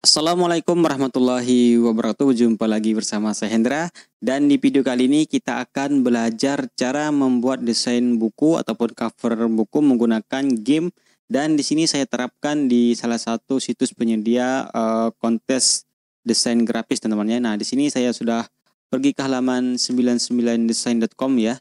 Assalamualaikum warahmatullahi wabarakatuh. Jumpa lagi bersama saya Hendra dan di video kali ini kita akan belajar cara membuat desain buku ataupun cover buku menggunakan game dan di sini saya terapkan di salah satu situs penyedia uh, kontes desain grafis teman-temannya. Nah, di sini saya sudah pergi ke halaman 99design.com ya.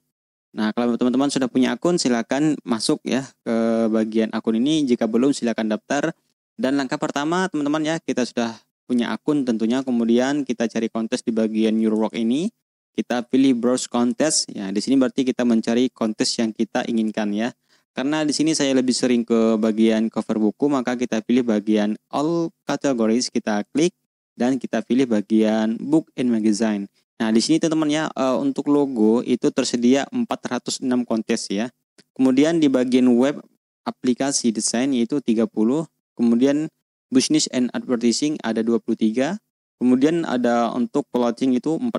Nah, kalau teman-teman sudah punya akun silakan masuk ya ke bagian akun ini. Jika belum silakan daftar. Dan langkah pertama teman-teman ya, kita sudah punya akun tentunya, kemudian kita cari kontes di bagian New Rock ini, kita pilih browse contest. Ya, di sini berarti kita mencari kontes yang kita inginkan ya. Karena di sini saya lebih sering ke bagian cover buku, maka kita pilih bagian all categories, kita klik dan kita pilih bagian book and magazine. Nah, di sini teman-teman ya, eh, untuk logo itu tersedia 406 kontes ya. Kemudian di bagian web aplikasi desain yaitu 30 Kemudian Business and Advertising ada 23. Kemudian ada untuk plotting itu 14,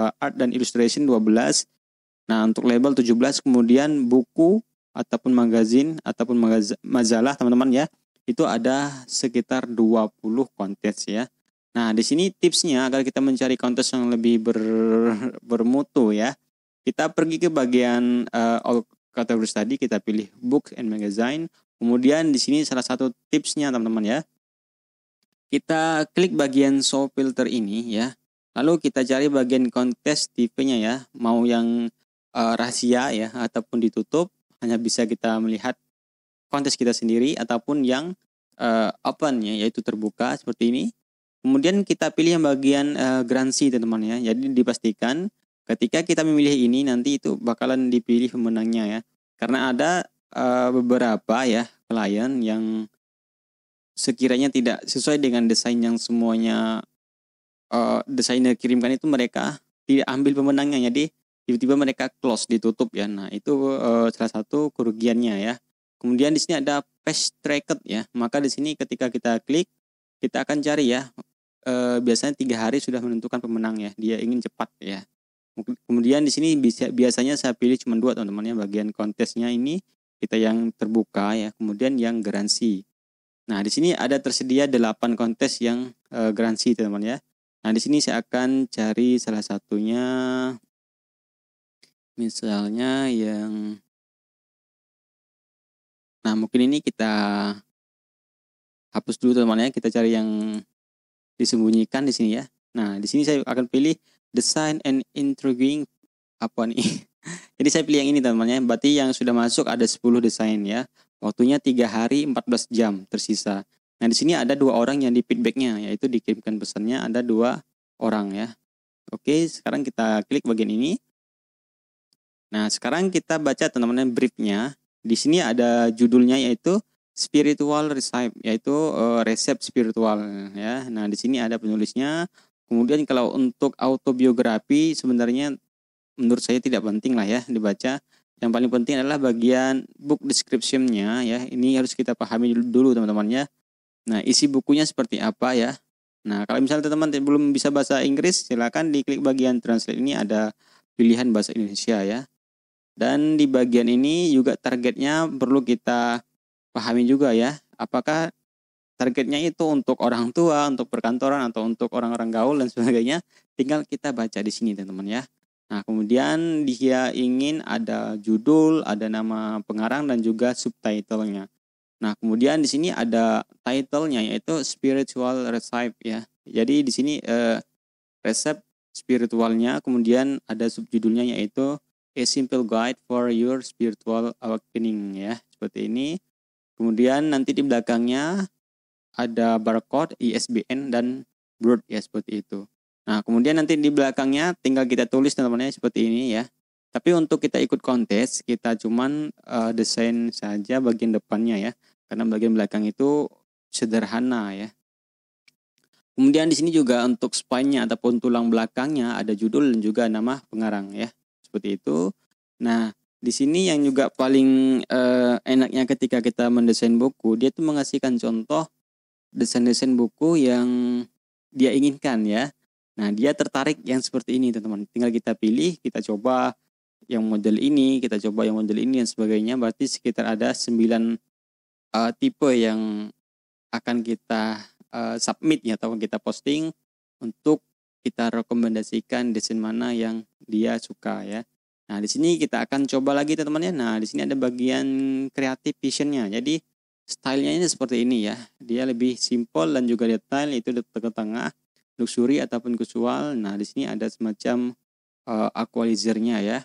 uh, eh, art dan illustration 12. Nah, untuk label 17 kemudian buku ataupun magazine ataupun majalah teman-teman ya, itu ada sekitar 20 kontes ya. Nah, di sini tipsnya agar kita mencari kontes yang lebih ber, bermutu ya. Kita pergi ke bagian uh, all categories tadi, kita pilih book and magazine, Kemudian di sini salah satu tipsnya teman-teman ya. Kita klik bagian show filter ini ya. Lalu kita cari bagian kontes TV-nya ya. Mau yang uh, rahasia ya ataupun ditutup hanya bisa kita melihat kontes kita sendiri ataupun yang uh, eh, open ya yaitu terbuka seperti ini. Kemudian kita pilih yang bagian uh, garansi teman-teman ya. Jadi dipastikan ketika kita memilih ini nanti itu bakalan dipilih pemenangnya ya. Karena ada Eh, beberapa ya klien yang sekiranya tidak sesuai dengan desain yang semuanya uh, eh, desainer kirimkan itu mereka tidak ambil pemenangnya jadi tiba-tiba mereka close ditutup ya nah itu uh, salah satu kerugiannya ya kemudian di sini ada page tracker ya maka di sini ketika kita klik kita akan cari ya uh, biasanya tiga hari sudah menentukan pemenang ya dia ingin cepat ya kemudian di sini bisa biasanya saya pilih cuma dua teman-teman ya bagian kontesnya ini kita yang terbuka ya, kemudian yang garansi. Nah, di sini ada tersedia 8 kontes yang e, garansi, teman-teman ya. Nah, di sini saya akan cari salah satunya misalnya yang Nah, mungkin ini kita hapus dulu teman-teman ya. Kita cari yang disembunyikan di sini ya. Nah, di sini saya akan pilih design and intriguing apa nih? Jadi saya pilih yang ini teman-teman ya. Berarti yang sudah masuk ada 10 desain ya. Waktunya 3 hari 14 jam tersisa. Nah di sini ada dua orang yang di feedbacknya yaitu dikirimkan pesannya ada dua orang ya. Oke sekarang kita klik bagian ini. Nah sekarang kita baca teman-teman briefnya. Di sini ada judulnya yaitu spiritual recipe yaitu uh, resep spiritual ya. Nah di sini ada penulisnya. Kemudian kalau untuk autobiografi sebenarnya menurut saya tidak penting lah ya dibaca yang paling penting adalah bagian book descriptionnya ya ini harus kita pahami dulu teman teman ya. nah isi bukunya seperti apa ya nah kalau misalnya teman-teman belum bisa bahasa Inggris silakan diklik bagian translate ini ada pilihan bahasa Indonesia ya dan di bagian ini juga targetnya perlu kita pahami juga ya apakah targetnya itu untuk orang tua untuk perkantoran atau untuk orang-orang gaul dan sebagainya tinggal kita baca di sini teman-teman ya Nah, kemudian dia ingin ada judul, ada nama pengarang dan juga subtitlenya. Nah, kemudian di sini ada titlenya yaitu spiritual recipe ya. Jadi di sini eh, resep spiritualnya, kemudian ada subjudulnya yaitu a simple guide for your spiritual awakening ya. Seperti ini. Kemudian nanti di belakangnya ada barcode, ISBN dan Word ya seperti itu. Nah, kemudian nanti di belakangnya tinggal kita tulis teman-temannya seperti ini ya. Tapi untuk kita ikut kontes, kita cuman uh, desain saja bagian depannya ya. Karena bagian belakang itu sederhana ya. Kemudian di sini juga untuk spine-nya ataupun tulang belakangnya ada judul dan juga nama pengarang ya. Seperti itu. Nah, di sini yang juga paling uh, enaknya ketika kita mendesain buku, dia tuh mengasihkan contoh desain-desain buku yang dia inginkan ya. Nah, dia tertarik yang seperti ini, teman-teman. Tinggal kita pilih, kita coba yang model ini, kita coba yang model ini dan sebagainya. Berarti sekitar ada 9 uh, eh, tipe yang akan kita uh, submit ya atau kita posting untuk kita rekomendasikan desain mana yang dia suka ya. Nah, di sini kita akan coba lagi teman-teman ya. Nah, di sini ada bagian kreatif visionnya. Jadi stylenya ini seperti ini ya. Dia lebih simple dan juga detail itu ke tengah luxury ataupun casual. Nah, di sini ada semacam uh, eh, equalizernya ya.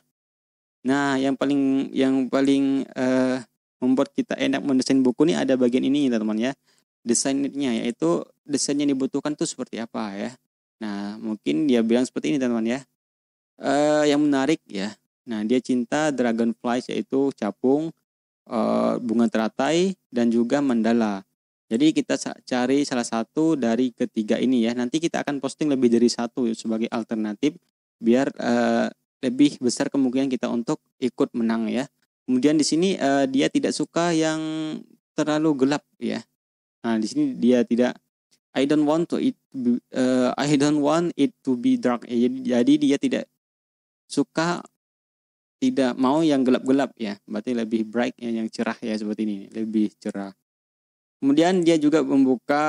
Nah, yang paling yang paling uh, membuat kita enak mendesain buku ini ada bagian ini teman-teman ya. Desainnya yaitu desain yang dibutuhkan tuh seperti apa ya. Nah, mungkin dia bilang seperti ini teman-teman ya. Uh, yang menarik ya. Nah, dia cinta dragonfly yaitu capung, uh, bunga teratai dan juga mandala. Jadi kita cari salah satu dari ketiga ini ya. Nanti kita akan posting lebih dari satu sebagai alternatif biar uh, lebih besar kemungkinan kita untuk ikut menang ya. Kemudian di sini uh, dia tidak suka yang terlalu gelap ya. Nah, di sini dia tidak I don't want to it uh, eh, I don't want it to be dark. Ya, jadi, dia tidak suka tidak mau yang gelap-gelap ya. Berarti lebih bright ya, yang cerah ya seperti ini, lebih cerah. Kemudian dia juga membuka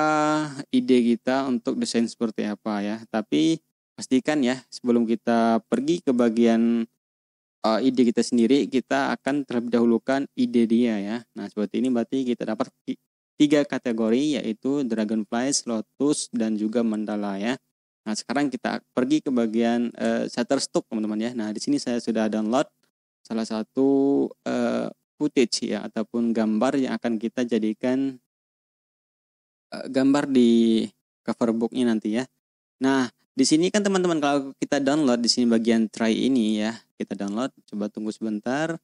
ide kita untuk desain seperti apa ya. Tapi pastikan ya sebelum kita pergi ke bagian uh, ide kita sendiri, kita akan terlebih dahulukan ide dia ya. Nah seperti ini berarti kita dapat tiga kategori yaitu dragonflies, lotus dan juga mandala ya. Nah sekarang kita pergi ke bagian uh, eh, Shutterstock teman-teman ya. Nah di sini saya sudah download salah satu uh, footage ya ataupun gambar yang akan kita jadikan Eh, gambar di cover booknya nanti ya. Nah, di sini kan teman-teman kalau kita download di sini bagian try ini ya, kita download, coba tunggu sebentar.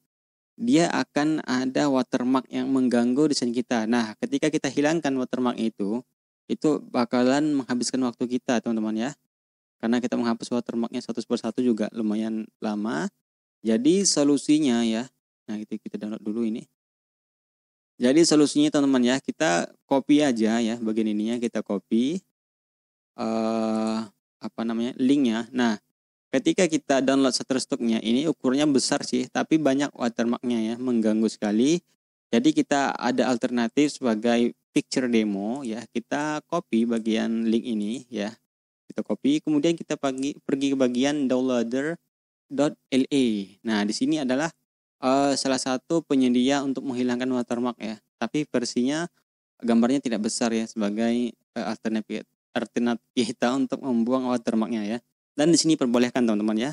Dia akan ada watermark yang mengganggu desain kita. Nah, ketika kita hilangkan watermark itu, itu bakalan menghabiskan waktu kita, teman-teman ya. Karena kita menghapus watermarknya satu per satu juga lumayan lama. Jadi solusinya ya, nah itu kita download dulu ini. Jadi solusinya teman-teman ya, kita copy aja ya bagian ininya kita copy uh, apa namanya? linknya. Nah, ketika kita download Shutterstocknya ini ukurnya besar sih, tapi banyak watermarknya ya, mengganggu sekali. Jadi kita ada alternatif sebagai picture demo ya. Kita copy bagian link ini ya. Kita copy, kemudian kita pergi ke bagian downloader .la. Nah, di sini adalah uh, salah satu penyedia untuk menghilangkan watermark ya tapi versinya gambarnya tidak besar ya sebagai uh, alternatif ya, alternatif kita untuk membuang watermarknya ya dan di sini perbolehkan teman-teman ya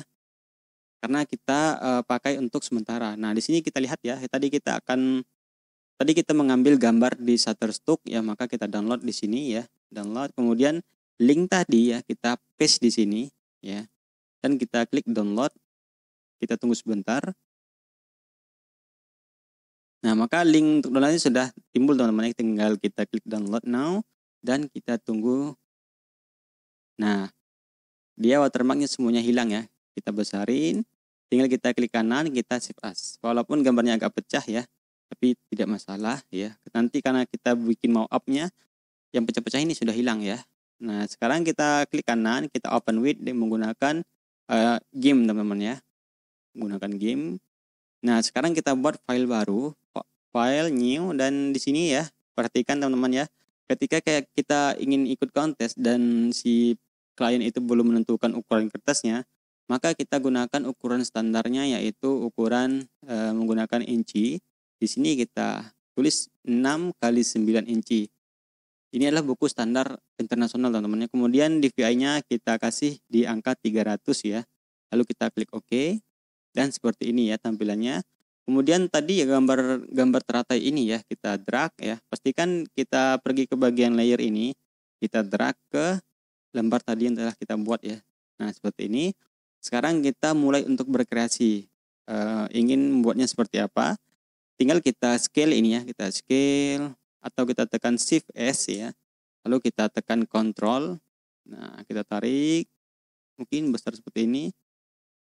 karena kita uh, pakai untuk sementara nah di sini kita lihat ya tadi kita akan tadi kita mengambil gambar di Shutterstock ya maka kita download di sini ya download kemudian link tadi ya kita paste di sini ya dan kita klik download kita tunggu sebentar Nah, maka link untuk downloadnya sudah timbul teman-teman. Tinggal kita klik download now dan kita tunggu. Nah, dia watermarknya semuanya hilang ya. Kita besarin, tinggal kita klik kanan, kita save as. Walaupun gambarnya agak pecah ya, tapi tidak masalah ya. Nanti karena kita bikin mau upnya, yang pecah-pecah ini sudah hilang ya. Nah, sekarang kita klik kanan, kita open with menggunakan uh, game teman-teman ya. Menggunakan game Nah, sekarang kita buat file baru, file new dan di sini ya, perhatikan teman-teman ya. Ketika kayak kita ingin ikut kontes dan si klien itu belum menentukan ukuran kertasnya, maka kita gunakan ukuran standarnya yaitu ukuran e, menggunakan inci. Di sini kita tulis 6 kali 9 inci. Ini adalah buku standar internasional teman-teman. Ya. Kemudian DVI-nya kita kasih di angka 300 ya. Lalu kita klik OK dan seperti ini ya tampilannya kemudian tadi ya gambar gambar teratai ini ya kita drag ya pastikan kita pergi ke bagian layer ini kita drag ke lembar tadi yang telah kita buat ya nah seperti ini sekarang kita mulai untuk berkreasi e, ingin membuatnya seperti apa tinggal kita scale ini ya kita scale atau kita tekan shift S ya lalu kita tekan control nah kita tarik mungkin besar seperti ini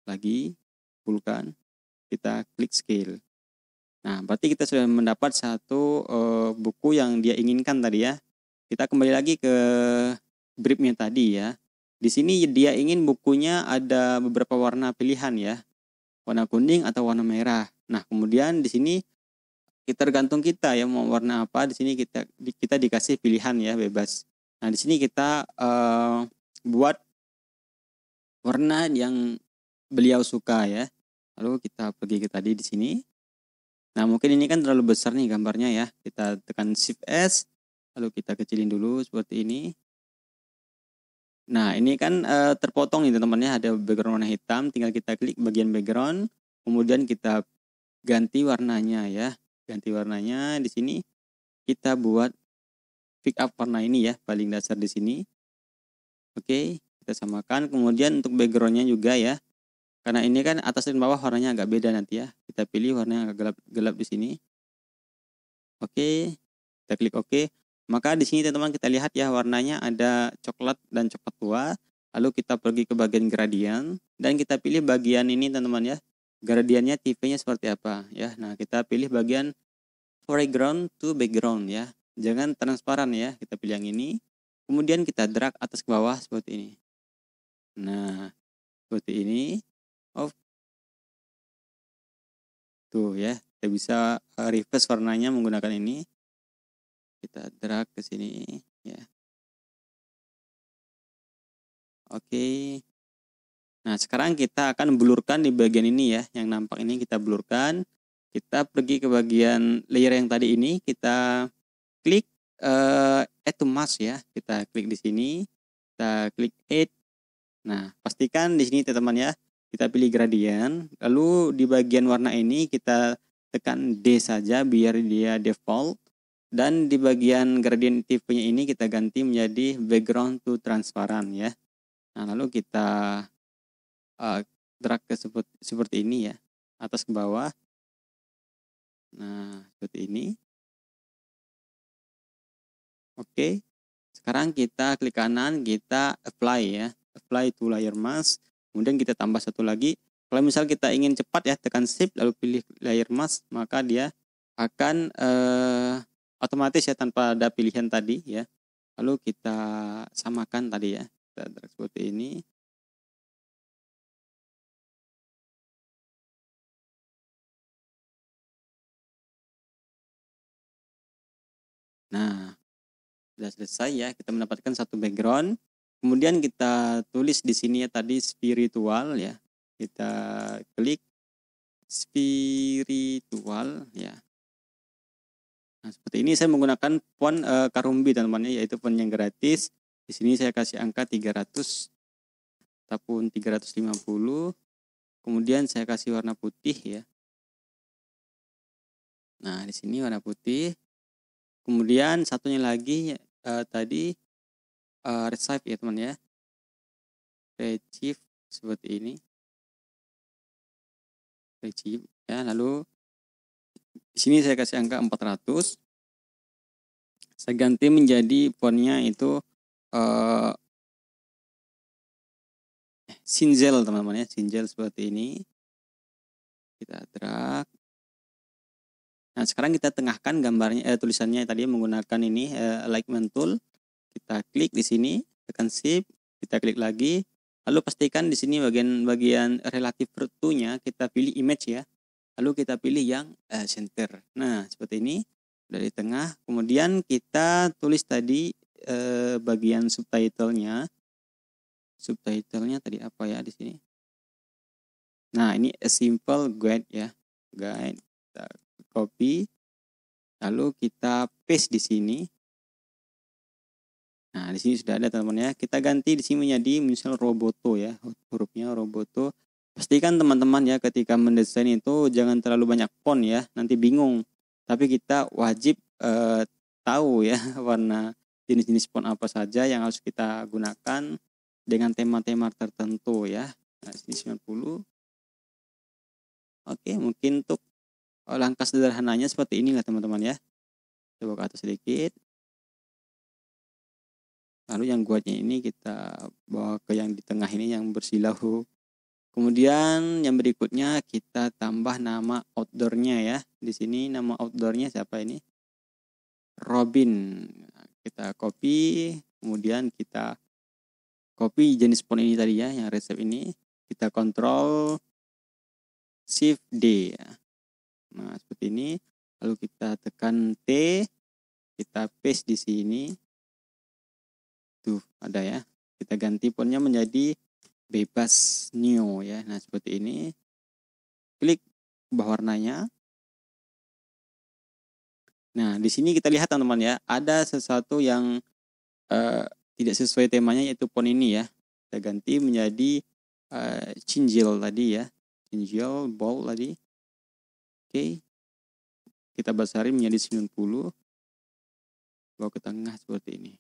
lagi dikumpulkan kita klik scale nah berarti kita sudah mendapat satu uh, buku yang dia inginkan tadi ya kita kembali lagi ke briefnya tadi ya di sini dia ingin bukunya ada beberapa warna pilihan ya warna kuning atau warna merah nah kemudian di sini kita tergantung kita ya mau warna apa di sini kita kita dikasih pilihan ya bebas nah di sini kita uh, buat warna yang beliau suka ya Lalu kita pergi ke tadi di sini. Nah, mungkin ini kan terlalu besar nih gambarnya ya. Kita tekan Shift S, lalu kita kecilin dulu seperti ini. Nah, ini kan e, terpotong nih teman-teman ya, ada background warna hitam, tinggal kita klik bagian background, kemudian kita ganti warnanya ya. Ganti warnanya di sini kita buat pick up warna ini ya, paling dasar di sini. Oke, kita samakan. Kemudian untuk backgroundnya juga ya, karena ini kan atas dan bawah warnanya agak beda nanti ya. Kita pilih warna yang agak gelap-gelap di sini. Oke, okay. kita klik oke. Okay. Maka di sini teman-teman kita lihat ya warnanya ada coklat dan coklat tua. Lalu kita pergi ke bagian gradien dan kita pilih bagian ini teman-teman ya. Gradiennya tipenya seperti apa ya. Nah, kita pilih bagian foreground to background ya. Jangan transparan ya, kita pilih yang ini. Kemudian kita drag atas ke bawah seperti ini. Nah, seperti ini. Oh, tuh ya kita bisa eh, refresh warnanya menggunakan ini kita drag ke sini ya oke nah sekarang kita akan blurkan di bagian ini ya yang nampak ini kita blurkan kita pergi ke bagian layer yang tadi ini kita klik uh, add to mask ya kita klik di sini kita klik add nah pastikan di sini teman-teman ya kita pilih gradient lalu di bagian warna ini kita tekan D saja biar dia default dan di bagian gradient tipenya ini kita ganti menjadi background to transparent ya nah lalu kita uh, drag ke seperti, seperti ini ya atas ke bawah nah seperti ini oke sekarang kita klik kanan kita apply ya apply to layer mask Kemudian kita tambah satu lagi. Kalau misal kita ingin cepat ya tekan shift lalu pilih layer mask maka dia akan eh, otomatis ya tanpa ada pilihan tadi ya. Lalu kita samakan tadi ya. Kita drag seperti ini. Nah, sudah selesai ya. Kita mendapatkan satu background. Kemudian kita tulis di sini ya tadi spiritual ya. Kita klik spiritual ya. Nah, seperti ini saya menggunakan font e, Karumbi teman-teman ya, yaitu font yang gratis. Di sini saya kasih angka 300 ataupun 350. Kemudian saya kasih warna putih ya. Nah, di sini warna putih. Kemudian satunya lagi e, tadi uh, eh, receive ya teman ya receive seperti ini receive ya lalu di sini saya kasih angka 400 saya ganti menjadi fontnya itu uh, eh, eh, sinjel teman-teman ya sinjel seperti ini kita drag nah sekarang kita tengahkan gambarnya eh, tulisannya tadi menggunakan ini eh, alignment tool kita klik di sini, tekan shift, kita klik lagi. Lalu pastikan di sini bagian-bagian relatif tertunya kita pilih image ya. Lalu kita pilih yang uh, center. Nah, seperti ini dari tengah. Kemudian kita tulis tadi uh, bagian subtitlenya. Subtitlenya tadi apa ya di sini? Nah, ini a simple guide ya. Guide kita copy lalu kita paste di sini Nah, di sini sudah ada teman-teman ya. Kita ganti di sini menjadi misal roboto ya. Hurufnya roboto. Pastikan teman-teman ya ketika mendesain itu jangan terlalu banyak font ya, nanti bingung. Tapi kita wajib eh, tahu ya warna jenis-jenis font apa saja yang harus kita gunakan dengan tema-tema tertentu ya. Nah, sini 90. Oke, mungkin untuk langkah sederhananya seperti inilah teman-teman ya. Coba ke atas sedikit lalu yang kuatnya ini kita bawa ke yang di tengah ini yang bersilahu kemudian yang berikutnya kita tambah nama outdoornya ya di sini nama outdoornya siapa ini Robin kita copy kemudian kita copy jenis font ini tadi ya yang resep ini kita kontrol shift D ya. nah seperti ini lalu kita tekan T kita paste di sini Tuh, ada ya. Kita ganti fontnya menjadi bebas new ya. Nah, seperti ini. Klik bawah warnanya. Nah, di sini kita lihat teman-teman ya, ada sesuatu yang uh, tidak sesuai temanya yaitu pon ini ya. Kita ganti menjadi uh, eh, cinjil tadi ya. Cinjil bowl tadi. Oke. Okay. Kita besarin menjadi 90. Bawa ke tengah seperti ini.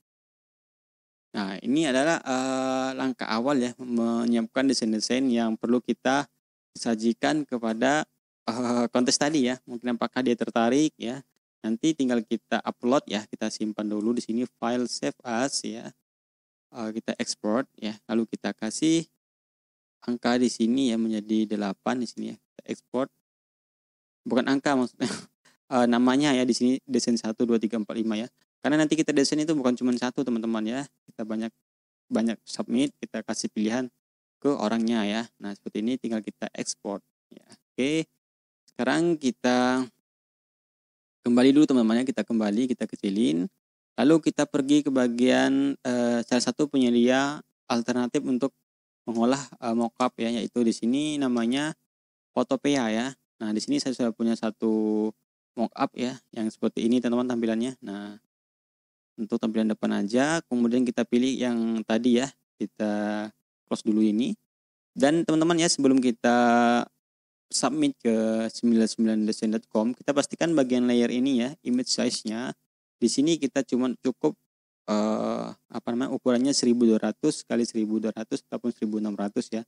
Nah, ini adalah uh, langkah awal ya menyiapkan desain-desain yang perlu kita sajikan kepada uh, kontes tadi ya. Mungkin apakah dia tertarik ya. Nanti tinggal kita upload ya, kita simpan dulu di sini file save as ya. Uh, kita export ya, lalu kita kasih angka di sini ya menjadi 8 di sini ya. Kita export bukan angka maksudnya uh, namanya ya di sini desain 1 2 3 4 5 ya. Karena nanti kita desain itu bukan cuma satu teman-teman ya. Kita banyak banyak submit, kita kasih pilihan ke orangnya ya. Nah seperti ini tinggal kita export Ya. Oke, sekarang kita kembali dulu teman-teman ya. Kita kembali, kita kecilin. Lalu kita pergi ke bagian eh, salah satu penyedia alternatif untuk mengolah eh, mockup ya, yaitu di sini namanya Photopea ya. Nah di sini saya sudah punya satu mockup ya, yang seperti ini teman-teman tampilannya. Nah untuk tampilan depan aja kemudian kita pilih yang tadi ya kita close dulu ini dan teman-teman ya sebelum kita submit ke 99design.com kita pastikan bagian layer ini ya image size-nya di sini kita cuma cukup uh, apa namanya ukurannya 1200 kali 1200 ataupun 1600 ya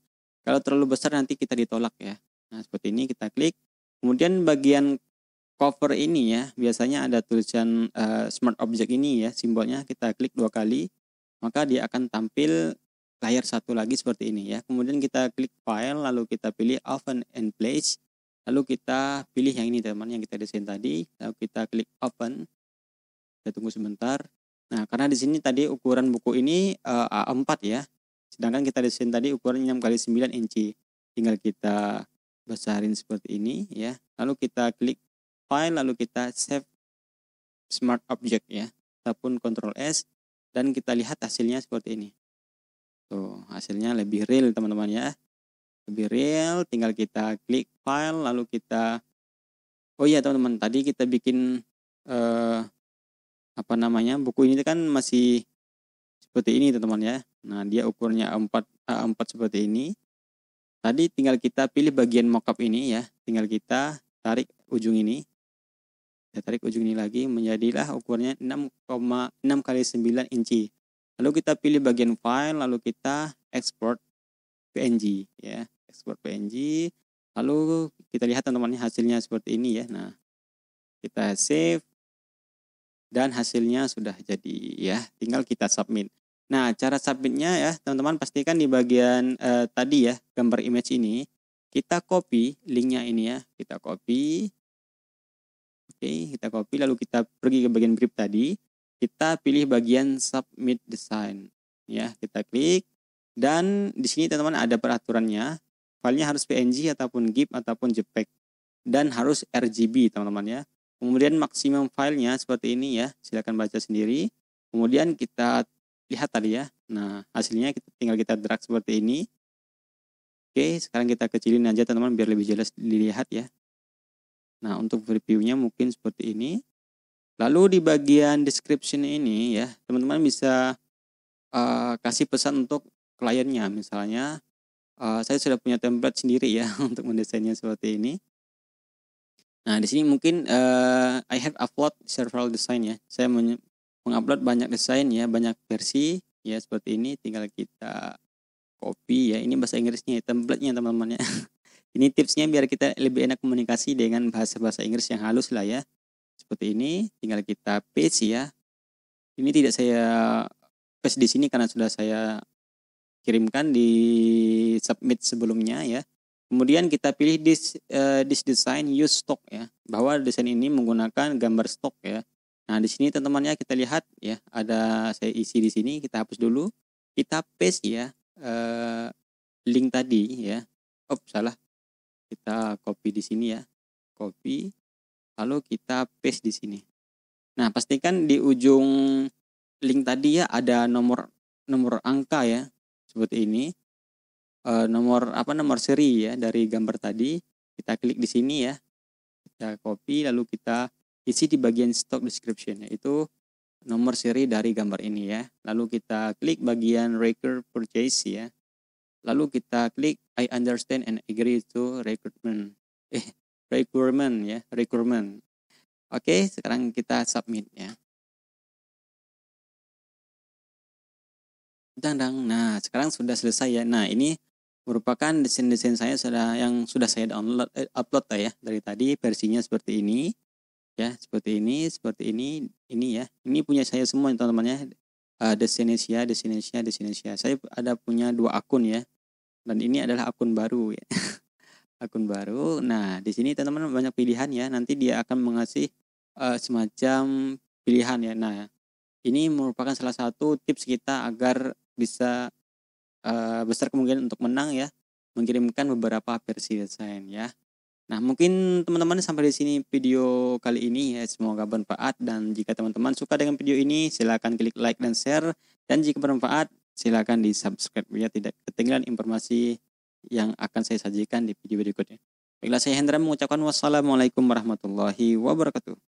kalau terlalu besar nanti kita ditolak ya nah seperti ini kita klik kemudian bagian cover ini ya biasanya ada tulisan uh, smart object ini ya simbolnya kita klik dua kali maka dia akan tampil layar satu lagi seperti ini ya kemudian kita klik file lalu kita pilih open and place lalu kita pilih yang ini teman yang kita desain tadi lalu kita klik open kita tunggu sebentar nah karena di sini tadi ukuran buku ini uh, eh, A4 ya sedangkan kita desain tadi ukuran 6 kali 9 inci tinggal kita besarin seperti ini ya lalu kita klik file lalu kita save smart object ya ataupun control S dan kita lihat hasilnya seperti ini tuh hasilnya lebih real teman-teman ya lebih real tinggal kita klik file lalu kita oh iya teman-teman tadi kita bikin eh, apa namanya buku ini kan masih seperti ini teman-teman ya nah dia ukurnya 4 A4 seperti ini tadi tinggal kita pilih bagian mockup ini ya tinggal kita tarik ujung ini kita tarik ujung ini lagi menjadilah ukurannya 6,6 kali 9 inci. Lalu kita pilih bagian file, lalu kita export PNG ya, export PNG. Lalu kita lihat teman-teman hasilnya seperti ini ya. Nah, kita save dan hasilnya sudah jadi ya. Tinggal kita submit. Nah, cara submitnya ya, teman-teman pastikan di bagian eh, tadi ya, gambar image ini kita copy linknya ini ya, kita copy Oke, kita copy lalu kita pergi ke bagian grip tadi. Kita pilih bagian submit design. Ya, kita klik dan di sini teman-teman ada peraturannya. Filenya harus PNG ataupun GIF ataupun JPEG dan harus RGB teman-teman ya. Kemudian maksimum filenya seperti ini ya. Silakan baca sendiri. Kemudian kita lihat tadi ya. Nah, hasilnya kita, tinggal kita drag seperti ini. Oke, sekarang kita kecilin aja teman-teman biar lebih jelas dilihat ya. Nah, untuk reviewnya mungkin seperti ini. Lalu di bagian description ini ya, teman-teman bisa uh, kasih pesan untuk kliennya. Misalnya, uh, saya sudah punya template sendiri ya untuk mendesainnya seperti ini. Nah, di sini mungkin uh, I have upload several design ya. Saya mengupload banyak desain ya, banyak versi ya seperti ini. Tinggal kita copy ya. Ini bahasa Inggrisnya, template-nya teman-teman ya. Ini tipsnya biar kita lebih enak komunikasi dengan bahasa-bahasa Inggris yang halus lah ya. Seperti ini, tinggal kita paste ya. Ini tidak saya paste di sini karena sudah saya kirimkan di submit sebelumnya ya. Kemudian kita pilih this, uh, this design use stock ya, bahwa desain ini menggunakan gambar stock ya. Nah di sini teman-temannya kita lihat ya, ada saya isi di sini, kita hapus dulu, kita paste ya uh, link tadi ya. Oh salah, kita copy di sini ya copy lalu kita paste di sini nah pastikan di ujung link tadi ya ada nomor nomor angka ya seperti ini e, nomor apa nomor seri ya dari gambar tadi kita klik di sini ya kita copy lalu kita isi di bagian stock description yaitu nomor seri dari gambar ini ya lalu kita klik bagian record purchase ya Lalu kita klik I understand and agree to recruitment. Eh, requirement ya, requirement. Oke, sekarang kita submit ya. Dandang. Nah, sekarang sudah selesai ya. Nah, ini merupakan desain-desain saya sudah yang sudah saya download eh, upload ya dari tadi versinya seperti ini ya seperti ini seperti ini ini ya ini punya saya semua teman temannya uh, Desinesia, Desinesia, Desinesia. Saya ada punya dua akun ya. Dan ini adalah akun baru ya. akun baru. Nah, di sini teman-teman banyak pilihan ya. Nanti dia akan mengasih uh, semacam pilihan ya. Nah, ini merupakan salah satu tips kita agar bisa uh, besar kemungkinan untuk menang ya mengirimkan beberapa versi desain ya Nah, mungkin teman-teman sampai di sini video kali ini ya. Semoga bermanfaat dan jika teman-teman suka dengan video ini silakan klik like dan share dan jika bermanfaat silakan di-subscribe biar ya, tidak ketinggalan informasi yang akan saya sajikan di video berikutnya. Baiklah saya Hendra mengucapkan wassalamualaikum warahmatullahi wabarakatuh.